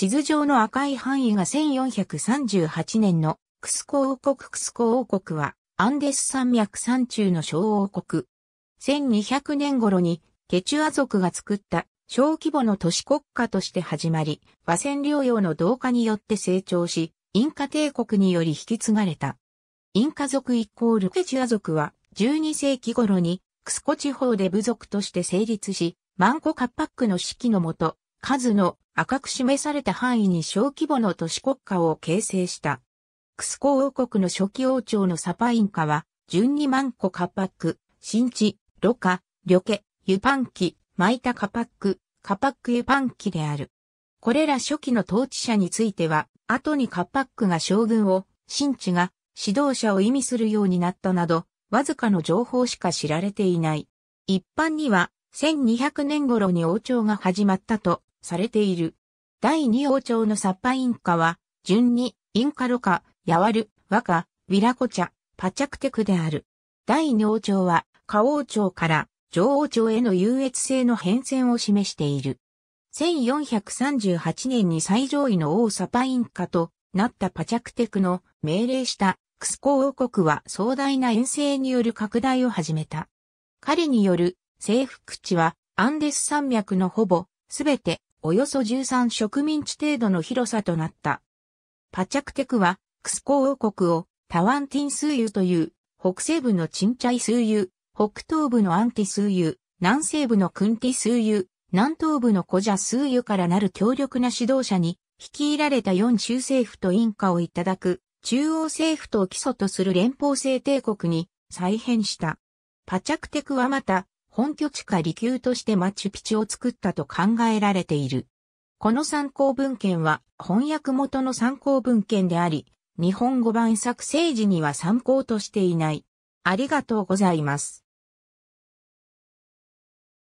地図上の赤い範囲が1438年のクスコ王国クスコ王国はアンデス山脈山中の小王国。1200年頃にケチュア族が作った小規模の都市国家として始まり、和船領用の同化によって成長し、インカ帝国により引き継がれた。インカ族イコールケチュア族は12世紀頃にクスコ地方で部族として成立し、マンコカッパックの指揮のもと、数の赤く示された範囲に小規模の都市国家を形成した。クスコ王国の初期王朝のサパインカは、12万個カパック、新地、ロカ、ョケ、ユパンキ、マイタカパック、カパックユパンキである。これら初期の統治者については、後にカパックが将軍を、新地が指導者を意味するようになったなど、わずかの情報しか知られていない。一般には、1200年頃に王朝が始まったとされている。第二王朝のサッパインカは、順に、インカロカ、ヤワル、ワカ、ウィラコチャ、パチャクテクである。第二王朝は、カ王朝から女王朝への優越性の変遷を示している。1438年に最上位の王サパインカとなったパチャクテクの命令したクスコ王国は壮大な遠征による拡大を始めた。彼による征服地はアンデス山脈のほぼすべておよそ13植民地程度の広さとなった。パチャクテクは、クスコ王国をタワンティン数油という北西部のチンチャイ数油、北東部のアンティ数油、南西部のクンティ数油、南東部のコジャ数油からなる強力な指導者に率いられた四州政府と印下をいただく中央政府と基礎とする連邦制帝国に再編した。パチャクテクはまた本拠地か離宮としてマチュピチュを作ったと考えられている。この参考文献は翻訳元の参考文献であり、日本語版作成時には参考としていない。ありがとうございます。